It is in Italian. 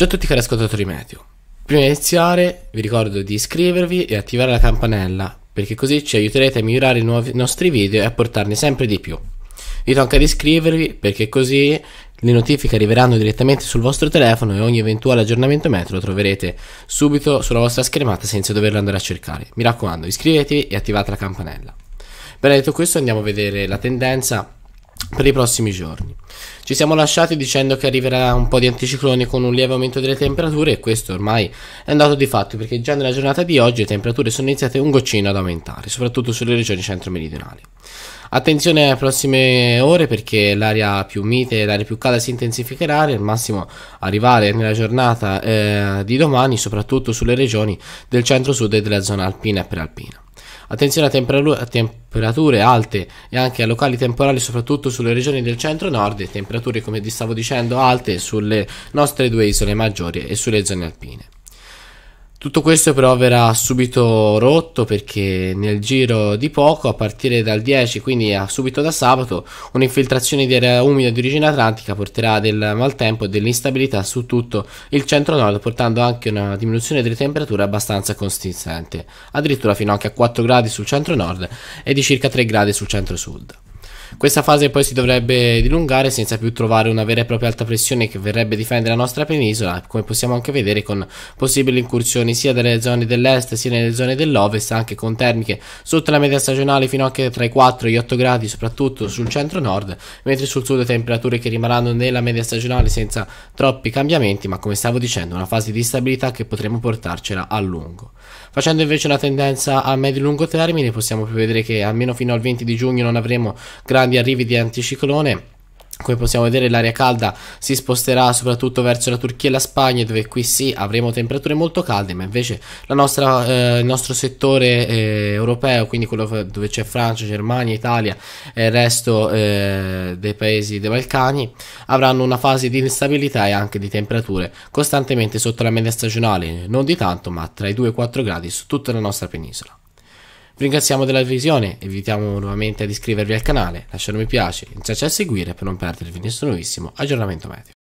Ciao a tutti cari ascoltatori Meteo. Prima di iniziare vi ricordo di iscrivervi e attivare la campanella perché così ci aiuterete a migliorare i, nuovi, i nostri video e a portarne sempre di più. Vi tocca di iscrivervi perché così le notifiche arriveranno direttamente sul vostro telefono e ogni eventuale aggiornamento meteo lo troverete subito sulla vostra schermata senza doverlo andare a cercare. Mi raccomando, iscrivetevi e attivate la campanella. Bene, detto questo andiamo a vedere la tendenza per i prossimi giorni. Ci siamo lasciati dicendo che arriverà un po' di anticiclone con un lieve aumento delle temperature e questo ormai è andato di fatto perché già nella giornata di oggi le temperature sono iniziate un goccino ad aumentare, soprattutto sulle regioni centro-meridionali. Attenzione alle prossime ore perché l'aria più mite e l'aria più calda si intensificherà e al massimo arrivare nella giornata eh, di domani soprattutto sulle regioni del centro-sud e della zona alpina e prealpina. Attenzione a, temper- a, temperature alte e anche a locali temporali, soprattutto sulle regioni del centro-nord, e temperature, come vi stavo dicendo, alte sulle nostre due isole maggiori e sulle zone alpine. Tutto questo però verrà subito rotto perché nel giro di poco, a partire dal 10, quindi subito da sabato, un'infiltrazione di aria umida di origine atlantica porterà del maltempo e dell'instabilità su tutto il centro-nord, portando anche una diminuzione delle temperature abbastanza consistente, addirittura fino anche a 4 gradi sul centro-nord e di circa 3 gradi sul centro-sud. Questa fase poi si dovrebbe dilungare senza più trovare una vera e propria alta pressione che verrebbe a difendere la nostra penisola, come possiamo anche vedere con possibili incursioni sia dalle zone dell'est sia nelle zone dell'ovest, anche con termiche sotto la media stagionale fino anche tra i 4 e gli 8 gradi, soprattutto sul centro-nord, mentre sul sud temperature che rimarranno nella media stagionale senza troppi cambiamenti, ma come stavo dicendo, una fase di stabilità che potremo portarcela a lungo. Facendo invece una tendenza a medio-lungo termine, possiamo prevedere che almeno fino al 20 di giugno non avremo grandi grandi arrivi di anticiclone come possiamo vedere l'aria calda si sposterà soprattutto verso la Turchia e la Spagna dove qui sì avremo temperature molto calde ma invece la nostra, eh, il nostro settore eh, europeo quindi quello dove c'è Francia, Germania, Italia e il resto eh, dei paesi dei Balcani avranno una fase di instabilità e anche di temperature costantemente sotto la media stagionale non di tanto ma tra i 2 e i 4 gradi su tutta la nostra penisola ringraziamo della visione, vi invitiamo nuovamente ad iscrivervi al canale, lasciare un mi piace, iniziare a seguire per non perdervi nessun nuovissimo aggiornamento meteo.